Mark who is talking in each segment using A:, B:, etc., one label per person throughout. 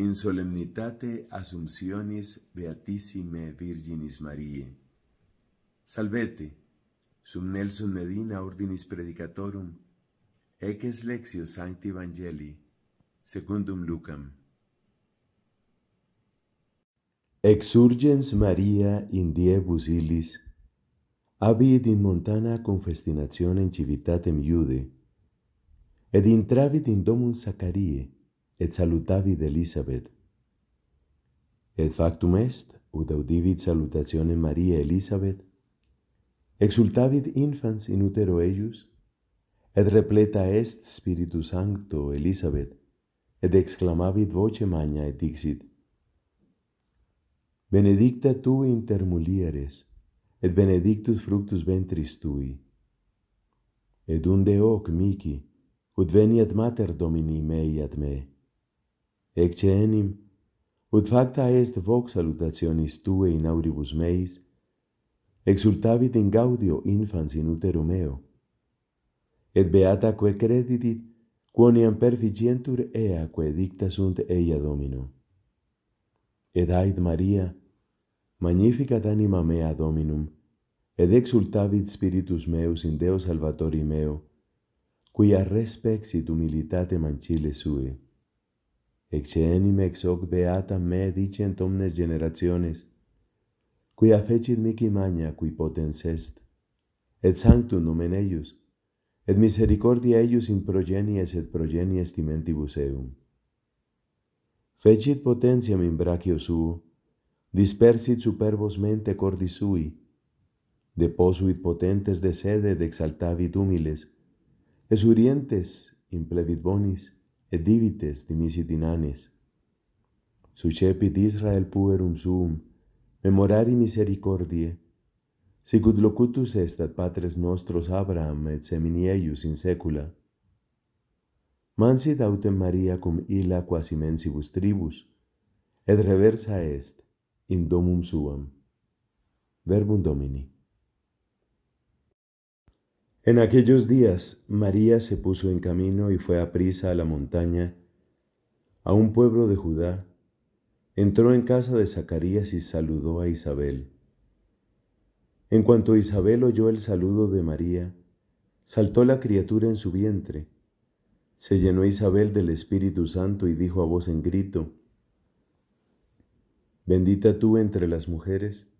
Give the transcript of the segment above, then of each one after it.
A: In solemnitate assumptionis beatissime Virginis Mariae. Salvete, sum Nelson Medina ordinis predicatorum, ex lexio sancti Evangelii, secundum Lucam. Exurgens Maria in diebus illis, abit in montana in civitatem Iude, ed intravit in domum Sacarie, et salutavi Elisabet. Et factum est, ut audivit salutatione Maria Elisabet, exultavit infans in utero eius, et repleta est Spiritus Sancto Elisabet, et exclamavit voce magna et dixit, Benedicta tu inter mulieres, et benedictus fructus ventris tui. Et unde hoc, mici, ut veniat mater domini mei at mei, Ecce enim, ut facta est vox salutationis tue in auribus meis, exultavit in gaudio infans in utero meo. Et beata quae creditit, quoniam perficientur ea que dicta sunt eia domino. Et ait Maria, magnificat anima mea dominum, et exultavit spiritus meus in Deo salvatori meo, quia respexit humilitate mancile sue ex enim ex hoc beata me dicent omnes generationes, quia fecit mici mania qui potens est, et sanctum nomen eius, et misericordia eius in progenies et progenies timentibus eum. Fecit potentiam in brachio suo, dispersit superbos mente cordi sui, deposuit potentes de sede ed exaltavit humiles, esurientes in plebit bonis, et divites dimisit in anis. Sucepit Israel puerum suum, memorari misericordie, sicut locutus est ad patres nostros Abraham et semini eius in saecula. Mansit autem Maria cum illa quasimensibus tribus, et reversa est in domum suam. Verbum Domini. En aquellos días María se puso en camino y fue a prisa a la montaña, a un pueblo de Judá. Entró en casa de Zacarías y saludó a Isabel. En cuanto Isabel oyó el saludo de María, saltó la criatura en su vientre. Se llenó Isabel del Espíritu Santo y dijo a voz en grito, Bendita tú entre las mujeres,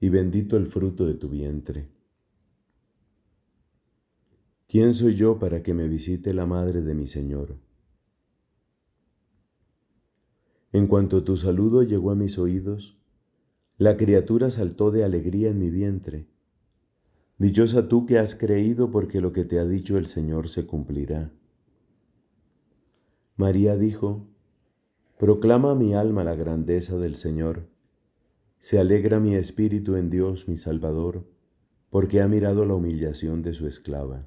A: y bendito el fruto de tu vientre. ¿Quién soy yo para que me visite la madre de mi Señor? En cuanto tu saludo llegó a mis oídos, la criatura saltó de alegría en mi vientre. Dichosa tú que has creído porque lo que te ha dicho el Señor se cumplirá. María dijo, Proclama mi alma la grandeza del Señor. Se alegra mi espíritu en Dios mi Salvador, porque ha mirado la humillación de su esclava.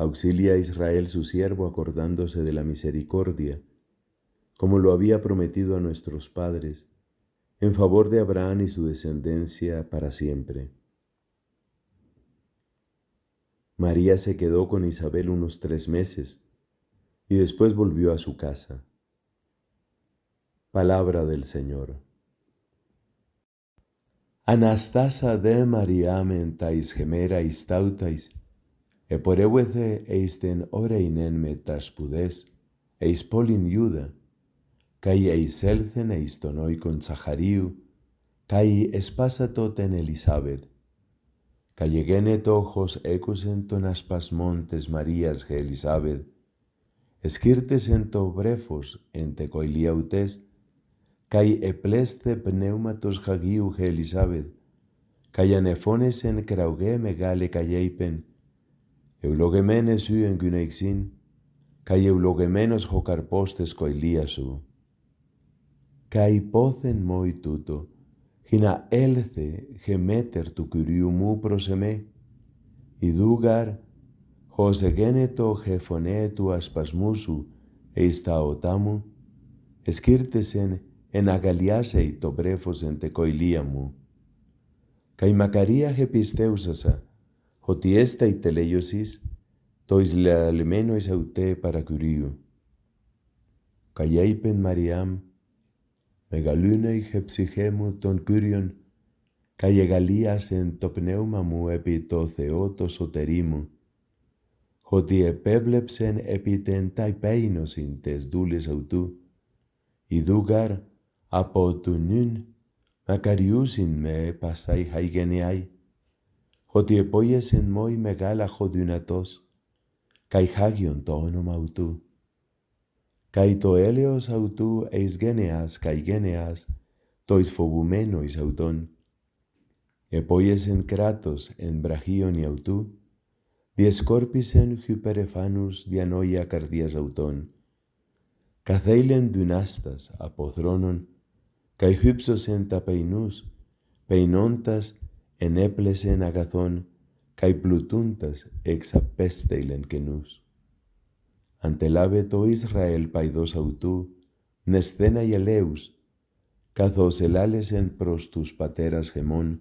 A: Auxilia a Israel su siervo acordándose de la misericordia, como lo había prometido a nuestros padres, en favor de Abraham y su descendencia para siempre. María se quedó con Isabel unos tres meses y después volvió a su casa. Palabra del Señor. Anastasa de María gemera istautais Eporeuece eisten oreinen metaspudes, eis polin iuda, cae eiselcen eistonoi con cay cae ten Elisabet, kai genet ojos ecusen ton pas montes Marías ge esquirtes en to brefos en tecoiliautes, cay epleste pneumatos hagiu ge Elisabet, sen anefones en gale megale Ευλογεμένες σου εγκυνεξήν, καί ευλογεμένος ο καρπός τη κοηλία σου. Καί πόθεν μόι τούτο, χινα έλθε χεμέτερ του Κυρίου μου προς εμέ, ιδούγαρ, ω εγένετο χεφωνέ του ασπασμού σου εις τα οτά μου, εσκύρτεσεν εναγαλιάσαι το πρέφος εν τε κοηλία μου. Καί μακαρία πιστεύσασα, ότι έστα η τελέγιωση το εισλαλημένο εις αυτέ παρακουρίου. Καλιά είπεν Μαριάμ, μεγαλούνα είχε ψυχέ μου τον Κύριον, καί το πνεύμα μου επί το Θεό το σωτερή μου, ότι επέβλεψεν επί τεν τά υπέινωσιν τες δούλες αυτού, η από του νυν μακαριούσιν με πασάι χαϊγενιάι, ότι εποίεσεν μόι μόη μεγάλαχο δυνατός, καί χάγιον το όνομα ουτού. Καί το έλεος αυτού εις γένεας καί γένεας, το εις φοβουμένο εις αυτόν. Επόγειας εν κράτος εν βραχίον αυτού, διεσκόρπισεν χυπερεφάνους διανόια καρδίας αυτών. Καθέιλεν δυναστας από θρόνων, καί χύψωσεν τα πεινούς, πεινώντας ενέπλεσεν αγαθόν καί πλουτούντας εξαπέστειλεν καινούς. Αντελάβε το Ισραήλ παϊδός αυτού, νεσθένα γελέους, καθώς ελάλεσεν προς τους πατέρας χεμών,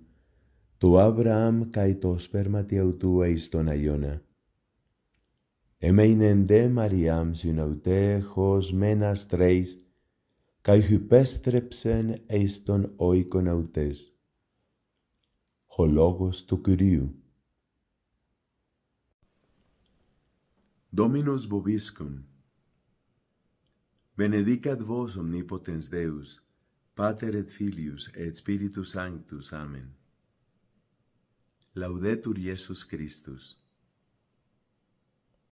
A: το Αβραάμ καί το σπέρματι αυτού εις τον Αιώνα. Εμέινεν δε Μαριάμ συναυτέ χως μένας τρέις, καί χυπέστρεψεν εις τον οίκον O Logos tu curiu. Dominus boviscum. Benedicat vos omnipotens Deus, Pater et Filius et Spiritus Sanctus. Amen. Laudetur Iesus Christus.